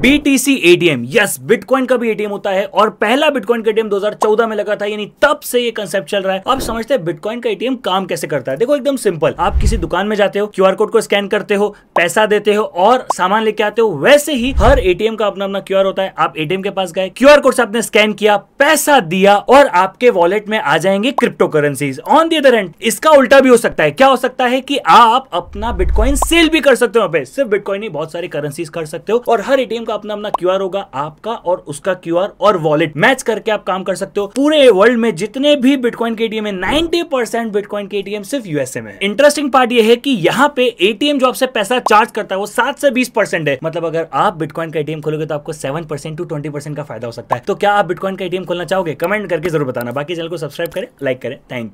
BTC ATM yes bitcoin का भी ATM होता है और पहला बिटकॉइन का एटीएम 2014 में लगा था यानी तब से ये कंसेप्ट चल रहा है अब समझते हैं बिटकॉइन का एटीएम काम कैसे करता है देखो एकदम सिंपल आप किसी दुकान में जाते हो क्यूआर कोड को स्कैन करते हो पैसा देते हो और सामान लेके आते हो वैसे ही हर एटीएम का अपना अपना क्यूआर होता है आप एटीएम के पास गए क्यूआर कोड से आपने स्कैन किया पैसा दिया और आपके वॉलेट में आ जाएंगे crypto currencies on the other end इसका उल्टा भी हो सकता है क्या हो सकता है कि आप अपना बिटकॉइन सेल भी कर सकते हो सिर्फ बिटकॉइन ही बहुत सारी करेंसीज कर सकते हो और हर एटीएम पेटीएम का अपना अपना क्यूआर होगा आपका और उसका क्यूआर और वॉलेट मैच करके आप काम कर सकते हो पूरे वर्ल्ड में जितने भी बिटकॉइन के एटीएम है नाइनटी परसेंट बिटकॉइन के एटीएम सिर्फ यूएसए में इंटरेस्टिंग पार्ट ये है कि यहाँ पे एटीएम जो आपसे पैसा चार्ज करता है वो सात से बीस परसेंट है मतलब अगर आप बिटकॉइन का एटीएम खोलोगे तो आपको seven percent to twenty percent का फायदा हो सकता है तो क्या आप बिटकॉइन का एटीएम खोलना चाहोगे कमेंट करके जरूर बताना बाकी चैनल को सब्सक्राइब करें लाइक करें थैंक यू